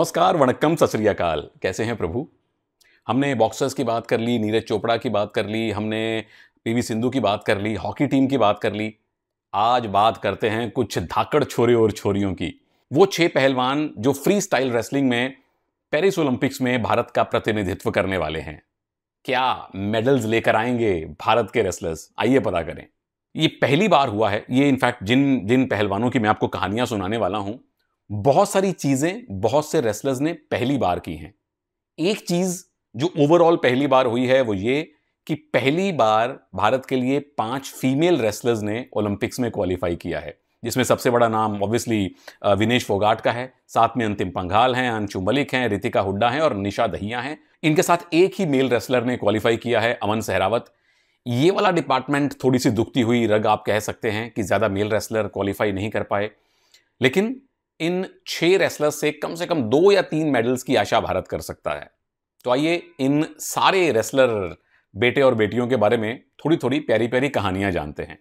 नमस्कार वणक्कम सत श्रीकाल कैसे हैं प्रभु हमने बॉक्सर्स की बात कर ली नीरज चोपड़ा की बात कर ली हमने पीवी सिंधु की बात कर ली हॉकी टीम की बात कर ली आज बात करते हैं कुछ धाकड़ छोरे और छोरियों की वो छह पहलवान जो फ्री स्टाइल रेसलिंग में पेरिस ओलंपिक्स में भारत का प्रतिनिधित्व करने वाले हैं क्या मेडल्स लेकर आएंगे भारत के रेसलर्स आइए पता करें ये पहली बार हुआ है ये इनफैक्ट जिन जिन पहलवानों की मैं आपको कहानियां सुनाने वाला हूं बहुत सारी चीज़ें बहुत से रेसलर्स ने पहली बार की हैं एक चीज़ जो ओवरऑल पहली बार हुई है वो ये कि पहली बार भारत के लिए पांच फीमेल रेसलर्स ने ओलंपिक्स में क्वालिफाई किया है जिसमें सबसे बड़ा नाम ऑब्वियसली विनेश फोगाट का है साथ में अंतिम पंघाल हैं अंशु मलिक हैं रितिका हुड्डा हैं और निशा दहिया हैं इनके साथ एक ही मेल रेसलर ने क्वालिफाई किया है अमन सहरावत ये वाला डिपार्टमेंट थोड़ी सी दुखती हुई रग आप कह सकते हैं कि ज़्यादा मेल रेसलर क्वालिफाई नहीं कर पाए लेकिन इन छह रेसलर्स से कम से कम दो या तीन मेडल्स की आशा भारत कर सकता है तो आइए इन सारे रेसलर बेटे और बेटियों के बारे में थोड़ी थोड़ी प्यारी प्यारी कहानियां जानते हैं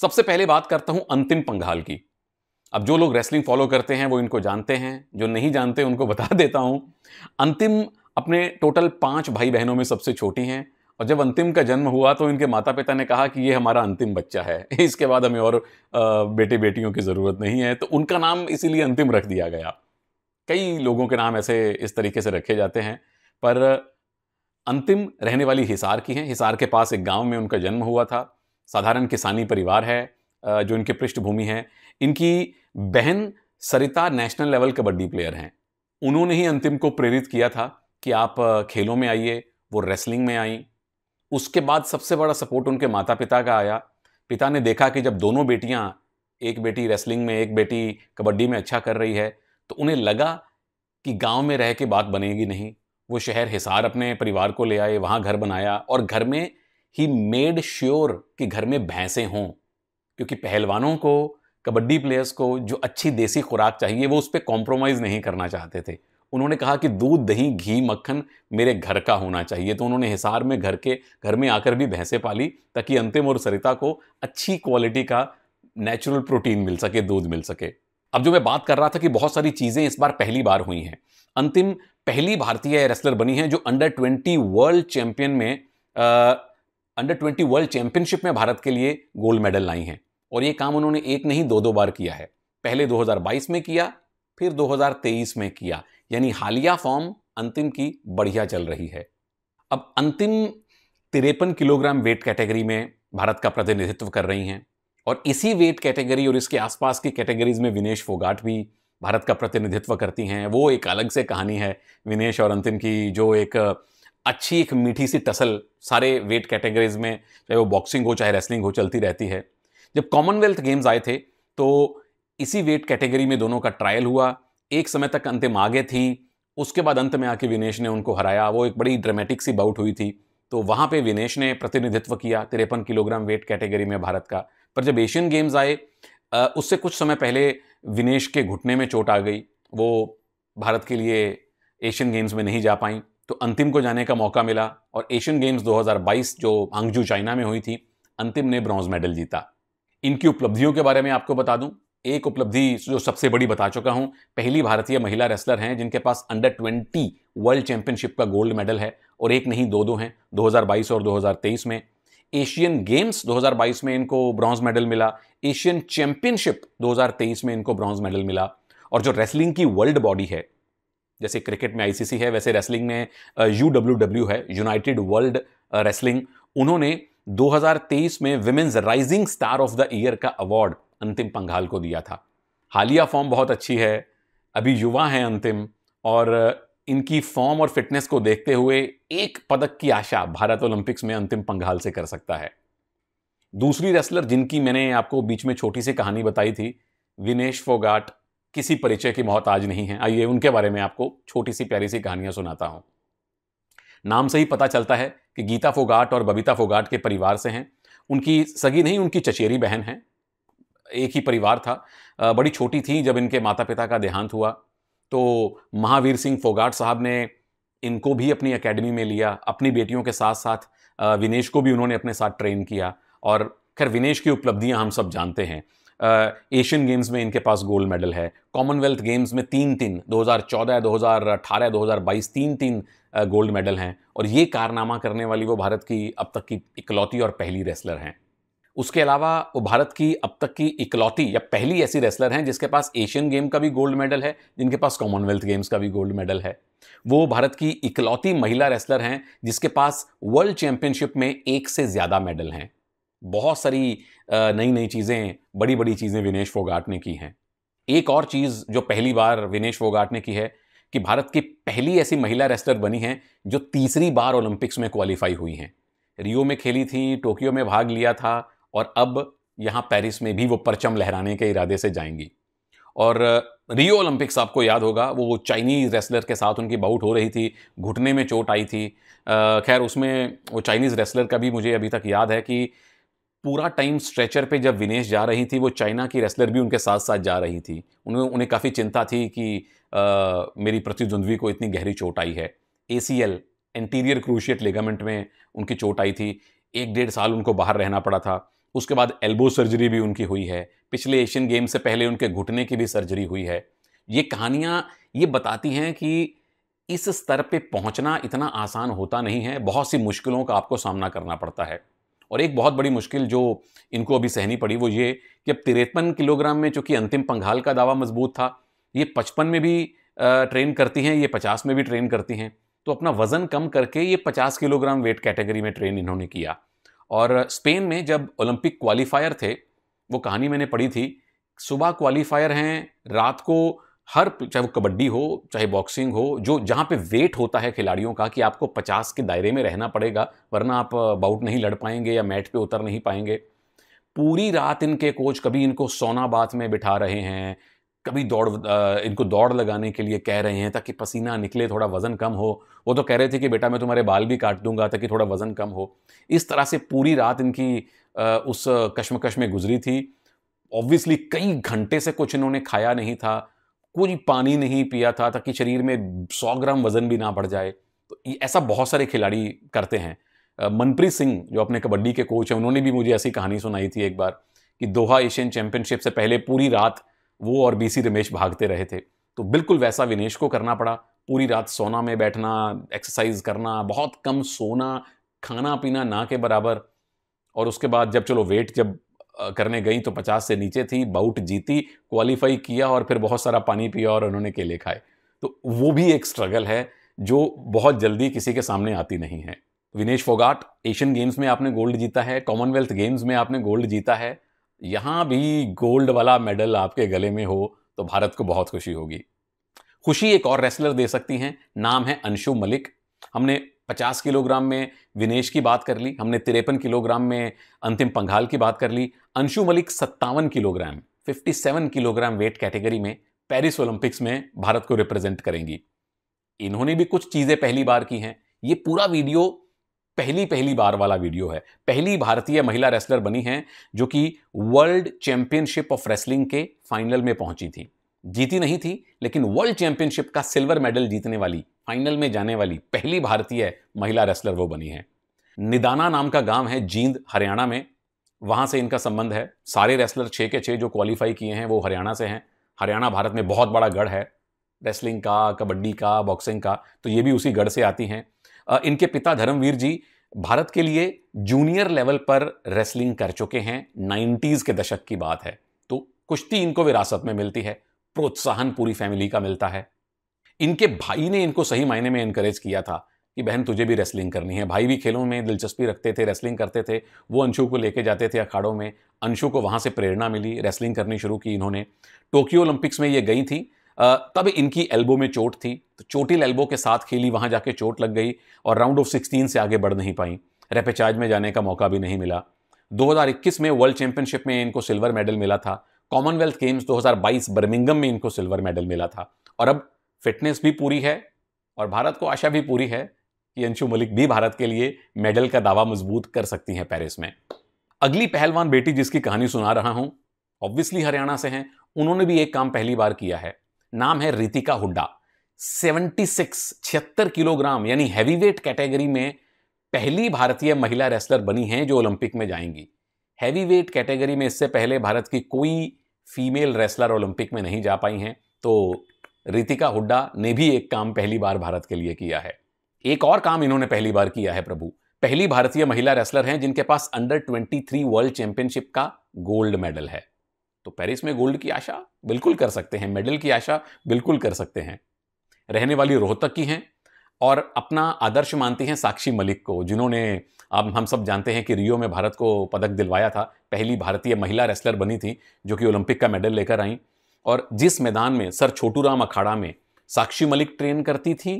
सबसे पहले बात करता हूं अंतिम पंघाल की अब जो लोग रेसलिंग फॉलो करते हैं वो इनको जानते हैं जो नहीं जानते उनको बता देता हूं अंतिम अपने टोटल पांच भाई बहनों में सबसे छोटी हैं और जब अंतिम का जन्म हुआ तो इनके माता पिता ने कहा कि ये हमारा अंतिम बच्चा है इसके बाद हमें और बेटे बेटियों की ज़रूरत नहीं है तो उनका नाम इसीलिए अंतिम रख दिया गया कई लोगों के नाम ऐसे इस तरीके से रखे जाते हैं पर अंतिम रहने वाली हिसार की हैं हिसार के पास एक गांव में उनका जन्म हुआ था साधारण किसानी परिवार है जो इनकी पृष्ठभूमि है इनकी बहन Sarita national level kabaddi player हैं उन्होंने ही अंतिम को प्रेरित किया था कि आप खेलों में आइए वो रेसलिंग में आई उसके बाद सबसे बड़ा सपोर्ट उनके माता पिता का आया पिता ने देखा कि जब दोनों बेटियां एक बेटी रेसलिंग में एक बेटी कबड्डी में अच्छा कर रही है तो उन्हें लगा कि गांव में रह के बात बनेगी नहीं वो शहर हिसार अपने परिवार को ले आए वहाँ घर बनाया और घर में ही मेड श्योर कि घर में भैंसें हों क्योंकि पहलवानों को कबड्डी प्लेयर्स को जो अच्छी देसी खुराक चाहिए वो उस पर कॉम्प्रोमाइज़ नहीं करना चाहते थे उन्होंने कहा कि दूध दही घी मक्खन मेरे घर का होना चाहिए तो उन्होंने हिसार में घर के घर में आकर भी भैंसें पाली ताकि अंतिम और सरिता को अच्छी क्वालिटी का नेचुरल प्रोटीन मिल सके दूध मिल सके अब जो मैं बात कर रहा था कि बहुत सारी चीज़ें इस बार पहली बार हुई हैं अंतिम पहली भारतीय रेसलर बनी है जो अंडर ट्वेंटी वर्ल्ड चैंपियन में आ, अंडर ट्वेंटी वर्ल्ड चैंपियनशिप में भारत के लिए गोल्ड मेडल लाई हैं और ये काम उन्होंने एक नहीं दो दो बार किया है पहले 2022 में किया फिर 2023 में किया यानी हालिया फॉर्म अंतिम की बढ़िया चल रही है अब अंतिम तिरपन किलोग्राम वेट कैटेगरी में भारत का प्रतिनिधित्व कर रही हैं और इसी वेट कैटेगरी और इसके आसपास की कैटेगरीज में विनेश फोगाट भी भारत का प्रतिनिधित्व करती हैं वो एक अलग से कहानी है विनेश और अंतिम की जो एक अच्छी एक मीठी सी टसल सारे वेट कैटेगरीज में चाहे वो बॉक्सिंग हो चाहे रेसलिंग हो चलती रहती है जब कॉमनवेल्थ गेम्स आए थे तो इसी वेट कैटेगरी में दोनों का ट्रायल हुआ एक समय तक अंतिम आगे थी उसके बाद अंत में आके विनेश ने उनको हराया वो एक बड़ी ड्रामेटिक सी बाउट हुई थी तो वहाँ पे विनेश ने प्रतिनिधित्व किया तिरपन किलोग्राम वेट कैटेगरी में भारत का पर जब एशियन गेम्स आए उससे कुछ समय पहले विनेश के घुटने में चोट आ गई वो भारत के लिए एशियन गेम्स में नहीं जा पाई तो अंतिम को जाने का मौका मिला और एशियन गेम्स 2022 जो आंगजू चाइना में हुई थी अंतिम ने ब्रॉन्ज मेडल जीता इनकी उपलब्धियों के बारे में आपको बता दूं एक उपलब्धि जो सबसे बड़ी बता चुका हूं पहली भारतीय महिला रेसलर हैं जिनके पास अंडर ट्वेंटी वर्ल्ड चैंपियनशिप का गोल्ड मेडल है और एक नहीं दो दो हैं 2022 और 2023 में एशियन गेम्स 2022 में इनको ब्रॉन्ज मेडल मिला एशियन चैंपियनशिप 2023 में इनको ब्रॉन्ज मेडल मिला और जो रेसलिंग की वर्ल्ड बॉडी है जैसे क्रिकेट में आईसीसी है वैसे रेसलिंग में यू डब्ल्यू है यूनाइटेड वर्ल्ड रेसलिंग उन्होंने 2023 में women's rising star of the year का अवार्ड अंतिम पंघाल को दिया था हालिया फॉर्म बहुत अच्छी है अभी युवा हैं अंतिम और इनकी फॉर्म और फिटनेस को देखते हुए एक पदक की आशा भारत ओलंपिक्स में अंतिम पंघाल से कर सकता है दूसरी रेसलर जिनकी मैंने आपको बीच में छोटी सी कहानी बताई थी विनेश फोगाट किसी परिचय की आज नहीं है आइए उनके बारे में आपको छोटी सी प्यारी सी कहानियां सुनाता हूं नाम से ही पता चलता है कि गीता फोगाट और बबीता फोगाट के परिवार से हैं उनकी सगी नहीं उनकी चचेरी बहन है एक ही परिवार था बड़ी छोटी थी जब इनके माता पिता का देहांत हुआ तो महावीर सिंह फोगाट साहब ने इनको भी अपनी एकेडमी में लिया अपनी बेटियों के साथ साथ विनेश को भी उन्होंने अपने साथ ट्रेन किया और खैर विनेश की उपलब्धियां हम सब जानते हैं एशियन गेम्स में इनके पास गोल्ड मेडल है कॉमनवेल्थ गेम्स में तीन तीन 2014, 2018, 2022 तीन तीन गोल्ड मेडल हैं और ये कारनामा करने वाली वो भारत की अब तक की इकलौती और पहली रेसलर हैं उसके अलावा वो भारत की अब तक की इकलौती या पहली ऐसी रेसलर हैं जिसके पास एशियन गेम का भी गोल्ड मेडल है जिनके पास कॉमनवेल्थ गेम्स का भी गोल्ड मेडल है वो भारत की इकलौती महिला रेसलर हैं जिसके पास वर्ल्ड चैम्पियनशिप में एक से ज़्यादा मेडल हैं बहुत सारी नई नई चीज़ें बड़ी बड़ी चीज़ें विनेश फोगाट ने की हैं एक और चीज़ जो पहली बार विनेश फोगाट ने की है कि भारत की पहली ऐसी महिला रेसलर बनी हैं जो तीसरी बार ओलंपिक्स में क्वालिफाई हुई हैं रियो में खेली थी टोक्यो में भाग लिया था और अब यहाँ पेरिस में भी वो परचम लहराने के इरादे से जाएंगी और रियो ओलंपिक्स आपको याद होगा वो चाइनीज़ रेसलर के साथ उनकी बाउट हो रही थी घुटने में चोट आई थी खैर उसमें वो चाइनीज़ रेसलर का भी मुझे अभी तक याद है कि पूरा टाइम स्ट्रेचर पे जब विनेश जा रही थी वो चाइना की रेसलर भी उनके साथ साथ जा रही थी उन्हें उन्हें काफ़ी चिंता थी कि आ, मेरी प्रतिद्वंद्वी को इतनी गहरी चोट आई है A C L anterior cruciate ligament में उनकी चोट आई थी एक डेढ़ साल उनको बाहर रहना पड़ा था उसके बाद एल्बो सर्जरी भी उनकी हुई है पिछले एशियन गेम से पहले उनके घुटने की भी सर्जरी हुई है ये कहानियाँ ये बताती हैं कि इस स्तर पे पहुंचना इतना आसान होता नहीं है बहुत सी मुश्किलों का आपको सामना करना पड़ता है और एक बहुत बड़ी मुश्किल जो इनको अभी सहनी पड़ी वो ये कि अब तिरपन किलोग्राम में चूँकि अंतिम पंघाल का दावा मजबूत था ये पचपन में भी ट्रेन करती हैं ये पचास में भी ट्रेन करती हैं तो अपना वज़न कम करके ये पचास किलोग्राम वेट कैटेगरी में ट्रेन इन्होंने किया और स्पेन में जब ओलंपिक क्वालिफायर थे वो कहानी मैंने पढ़ी थी सुबह क्वालिफायर हैं रात को हर चाहे वो कबड्डी हो चाहे बॉक्सिंग हो जो जहाँ पे वेट होता है खिलाड़ियों का कि आपको 50 के दायरे में रहना पड़ेगा वरना आप बाउट नहीं लड़ पाएंगे या मैट पे उतर नहीं पाएंगे पूरी रात इनके कोच कभी इनको सोना बात में बिठा रहे हैं कभी दौड़ इनको दौड़ लगाने के लिए कह रहे हैं ताकि पसीना निकले थोड़ा वज़न कम हो वो तो कह रहे थे कि बेटा मैं तुम्हारे बाल भी काट दूंगा ताकि थोड़ा वज़न कम हो इस तरह से पूरी रात इनकी उस कश्मकश में गुजरी थी ऑब्वियसली कई घंटे से कुछ इन्होंने खाया नहीं था कोई पानी नहीं पिया था ताकि शरीर में सौ ग्राम वज़न भी ना बढ़ जाए तो ऐसा बहुत सारे खिलाड़ी करते हैं मनप्रीत सिंह जो अपने कबड्डी के कोच हैं उन्होंने भी मुझे ऐसी कहानी सुनाई थी एक बार कि दोहा एशियन चैम्पियनशिप से पहले पूरी रात वो और बीसी रमेश भागते रहे थे तो बिल्कुल वैसा विनेश को करना पड़ा पूरी रात सोना में बैठना एक्सरसाइज करना बहुत कम सोना खाना पीना ना के बराबर और उसके बाद जब चलो वेट जब करने गई तो पचास से नीचे थी बाउट जीती क्वालिफाई किया और फिर बहुत सारा पानी पिया और उन्होंने केले खाए तो वो भी एक स्ट्रगल है जो बहुत जल्दी किसी के सामने आती नहीं है विनेश फोगाट एशियन गेम्स में आपने गोल्ड जीता है कॉमनवेल्थ गेम्स में आपने गोल्ड जीता है यहाँ भी गोल्ड वाला मेडल आपके गले में हो तो भारत को बहुत खुशी होगी खुशी एक और रेसलर दे सकती हैं नाम है अंशु मलिक हमने 50 किलोग्राम में विनेश की बात कर ली हमने तिरपन किलोग्राम में अंतिम पंघाल की बात कर ली अंशु मलिक सत्तावन किलोग्राम 57 किलोग्राम वेट कैटेगरी में पेरिस ओलंपिक्स में भारत को रिप्रेजेंट करेंगी इन्होंने भी कुछ चीज़ें पहली बार की हैं ये पूरा वीडियो पहली पहली बार वाला वीडियो है पहली भारतीय महिला रेसलर बनी हैं जो कि वर्ल्ड चैंपियनशिप ऑफ रेसलिंग के फाइनल में पहुंची थी जीती नहीं थी लेकिन वर्ल्ड चैंपियनशिप का सिल्वर मेडल जीतने वाली फाइनल में जाने वाली पहली भारतीय महिला रेसलर वो बनी है निदाना नाम का गांव है जींद हरियाणा में वहां से इनका संबंध है सारे रेसलर छः के छः जो क्वालिफाई किए हैं वो हरियाणा से हैं हरियाणा भारत में बहुत बड़ा गढ़ है रेसलिंग का कबड्डी का बॉक्सिंग का तो ये भी उसी गढ़ से आती हैं इनके पिता धर्मवीर जी भारत के लिए जूनियर लेवल पर रेसलिंग कर चुके हैं नाइन्टीज के दशक की बात है तो कुश्ती इनको विरासत में मिलती है प्रोत्साहन पूरी फैमिली का मिलता है इनके भाई ने इनको सही मायने में इनकरेज किया था कि बहन तुझे भी रेसलिंग करनी है भाई भी खेलों में दिलचस्पी रखते थे रेसलिंग करते थे वो अंशु को लेके जाते थे अखाड़ों में अंशु को वहाँ से प्रेरणा मिली रेसलिंग करनी शुरू की इन्होंने टोक्यो ओलंपिक्स में ये गई थी तब इनकी एल्बो में चोट थी तो चोटिल एल्बो के साथ खेली वहाँ जाके चोट लग गई और राउंड ऑफ सिक्सटीन से आगे बढ़ नहीं पाई रेपेचार्ज में जाने का मौका भी नहीं मिला 2021 में वर्ल्ड चैंपियनशिप में इनको सिल्वर मेडल मिला था कॉमनवेल्थ गेम्स 2022 बर्मिंगम में इनको सिल्वर मेडल मिला था और अब फिटनेस भी पूरी है और भारत को आशा भी पूरी है कि अंशु मलिक भी भारत के लिए मेडल का दावा मजबूत कर सकती हैं पेरिस में अगली पहलवान बेटी जिसकी कहानी सुना रहा हूं ऑब्वियसली हरियाणा से हैं उन्होंने भी एक काम पहली बार किया है नाम है रितिका हुड्डा 76 छिहत्तर किलोग्राम यानी हैवीवेट कैटेगरी में पहली भारतीय महिला रेसलर बनी हैं जो ओलंपिक में जाएंगी हैवीवेट कैटेगरी में इससे पहले भारत की कोई फीमेल रेसलर ओलंपिक में नहीं जा पाई हैं तो रितिका हुड्डा ने भी एक काम पहली बार भारत के लिए किया है एक और काम इन्होंने पहली बार किया है प्रभु पहली भारतीय महिला रेसलर हैं जिनके पास अंडर 23 वर्ल्ड चैंपियनशिप का गोल्ड मेडल है तो पेरिस में गोल्ड की आशा बिल्कुल कर सकते हैं मेडल की आशा बिल्कुल कर सकते हैं रहने वाली रोहतक की हैं और अपना आदर्श मानती हैं साक्षी मलिक को जिन्होंने अब हम सब जानते हैं कि रियो में भारत को पदक दिलवाया था पहली भारतीय महिला रेसलर बनी थी जो कि ओलंपिक का मेडल लेकर आई और जिस मैदान में सर छोटू राम अखाड़ा में साक्षी मलिक ट्रेन करती थी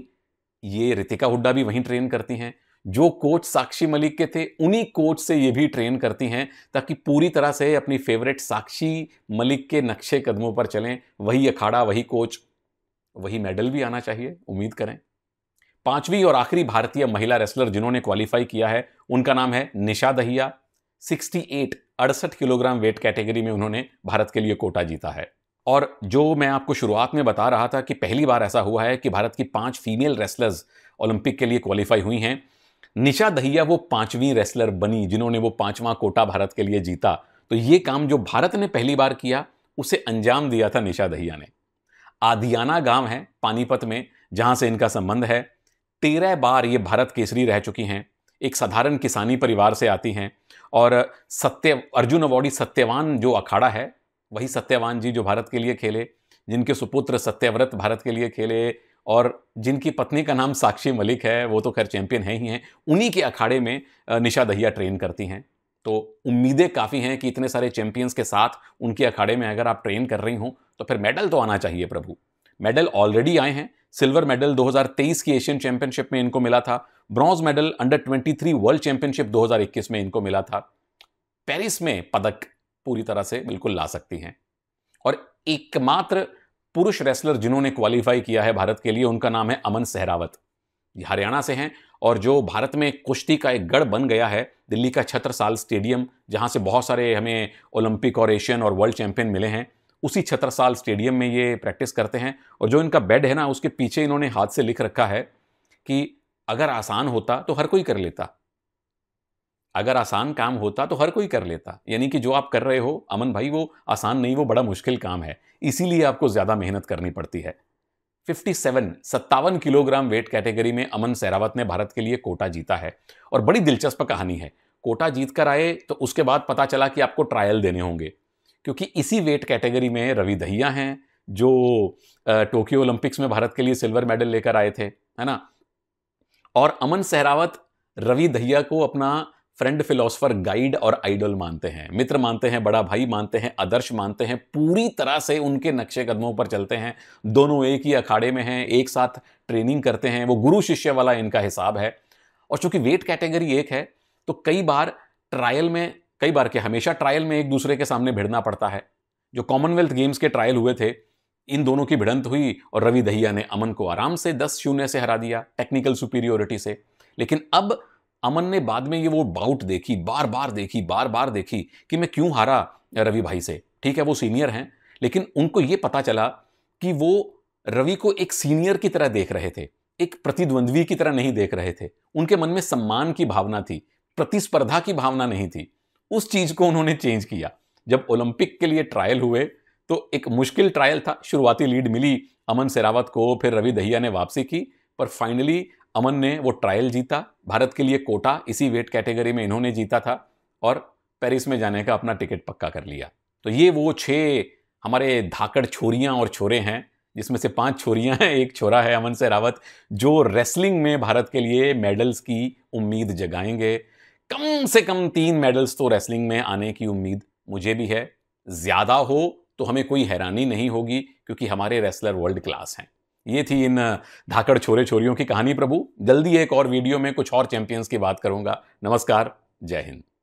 ये रितिका हुड्डा भी वहीं ट्रेन करती हैं जो कोच साक्षी मलिक के थे उन्हीं कोच से ये भी ट्रेन करती हैं ताकि पूरी तरह से अपनी फेवरेट साक्षी मलिक के नक्शे कदमों पर चलें वही अखाड़ा वही कोच वही मेडल भी आना चाहिए उम्मीद करें पांचवी और आखिरी भारतीय महिला रेसलर जिन्होंने क्वालिफाई किया है उनका नाम है निशा दहिया 68 अड़सठ किलोग्राम वेट कैटेगरी में उन्होंने भारत के लिए कोटा जीता है और जो मैं आपको शुरुआत में बता रहा था कि पहली बार ऐसा हुआ है कि भारत की पांच फीमेल रेसलर्स ओलंपिक के लिए क्वालिफाई हुई हैं निशा दहिया वो पांचवी रेसलर बनी जिन्होंने वो पांचवा कोटा भारत के लिए जीता तो ये काम जो भारत ने पहली बार किया उसे अंजाम दिया था निशा दहिया ने आदियाना गांव है पानीपत में जहां से इनका संबंध है तेरह बार ये भारत केसरी रह चुकी हैं एक साधारण किसानी परिवार से आती हैं और सत्य अर्जुन अवॉर्डी सत्यवान जो अखाड़ा है वही सत्यवान जी जो भारत के लिए खेले जिनके सुपुत्र सत्यव्रत भारत के लिए खेले और जिनकी पत्नी का नाम साक्षी मलिक है वो तो खैर चैंपियन है ही हैं उन्हीं के अखाड़े में निशा दहिया ट्रेन करती हैं तो उम्मीदें काफ़ी हैं कि इतने सारे चैंपियंस के साथ उनके अखाड़े में अगर आप ट्रेन कर रही हूँ तो फिर मेडल तो आना चाहिए प्रभु मेडल ऑलरेडी आए हैं सिल्वर मेडल 2023 की एशियन चैंपियनशिप में इनको मिला था bronze medal under 23 world championship 2021 में इनको मिला था पेरिस में पदक पूरी तरह से बिल्कुल ला सकती हैं और एकमात्र पुरुष रेसलर जिन्होंने क्वालिफाई किया है भारत के लिए उनका नाम है अमन सहरावत हरियाणा से हैं और जो भारत में कुश्ती का एक गढ़ बन गया है दिल्ली का छत्रसाल स्टेडियम जहां से बहुत सारे हमें ओलंपिक और एशियन और वर्ल्ड चैंपियन मिले हैं उसी छत्रसाल स्टेडियम में ये प्रैक्टिस करते हैं और जो इनका बेड है ना उसके पीछे इन्होंने हाथ से लिख रखा है कि अगर आसान होता तो हर कोई कर लेता अगर आसान काम होता तो हर कोई कर लेता यानी कि जो आप कर रहे हो अमन भाई वो आसान नहीं वो बड़ा मुश्किल काम है इसीलिए आपको ज़्यादा मेहनत करनी पड़ती है 57 सत्तावन किलोग्राम वेट कैटेगरी में अमन सहरावत ने भारत के लिए कोटा जीता है और बड़ी दिलचस्प कहानी है कोटा जीत कर आए तो उसके बाद पता चला कि आपको ट्रायल देने होंगे क्योंकि इसी वेट कैटेगरी में रवि दहिया हैं जो टोक्यो ओलंपिक्स में भारत के लिए सिल्वर मेडल लेकर आए थे है ना और अमन सहरावत रवि दहिया को अपना फ्रेंड फिलोसफर गाइड और आइडल मानते हैं मित्र मानते हैं बड़ा भाई मानते हैं आदर्श मानते हैं पूरी तरह से उनके नक्शे कदमों पर चलते हैं दोनों एक ही अखाड़े में हैं एक साथ ट्रेनिंग करते हैं वो गुरु शिष्य वाला इनका हिसाब है और चूंकि वेट कैटेगरी एक है तो कई बार ट्रायल में कई बार के हमेशा ट्रायल में एक दूसरे के सामने भिड़ना पड़ता है जो कॉमनवेल्थ गेम्स के ट्रायल हुए थे इन दोनों की भिड़ंत हुई और रवि दहिया ने अमन को आराम से दस शून्य से हरा दिया टेक्निकल सुपीरियोरिटी से लेकिन अब अमन ने बाद में ये वो बाउट देखी बार बार देखी बार बार देखी कि मैं क्यों हारा रवि भाई से ठीक है वो सीनियर हैं लेकिन उनको ये पता चला कि वो रवि को एक सीनियर की तरह देख रहे थे एक प्रतिद्वंद्वी की तरह नहीं देख रहे थे उनके मन में सम्मान की भावना थी प्रतिस्पर्धा की भावना नहीं थी उस चीज़ को उन्होंने चेंज किया जब ओलंपिक के लिए ट्रायल हुए तो एक मुश्किल ट्रायल था शुरुआती लीड मिली अमन सेरावत को फिर रवि दहिया ने वापसी की पर फाइनली अमन ने वो ट्रायल जीता भारत के लिए कोटा इसी वेट कैटेगरी में इन्होंने जीता था और पेरिस में जाने का अपना टिकट पक्का कर लिया तो ये वो छः हमारे धाकड़ छोरियाँ और छोरे हैं जिसमें से पांच छोरियाँ हैं एक छोरा है अमन से रावत जो रेसलिंग में भारत के लिए मेडल्स की उम्मीद जगाएंगे कम से कम तीन मेडल्स तो रेसलिंग में आने की उम्मीद मुझे भी है ज़्यादा हो तो हमें कोई हैरानी नहीं होगी क्योंकि हमारे रेसलर वर्ल्ड क्लास हैं ये थी इन धाकड़ छोरे छोरियों की कहानी प्रभु जल्दी एक और वीडियो में कुछ और चैंपियंस की बात करूंगा नमस्कार जय हिंद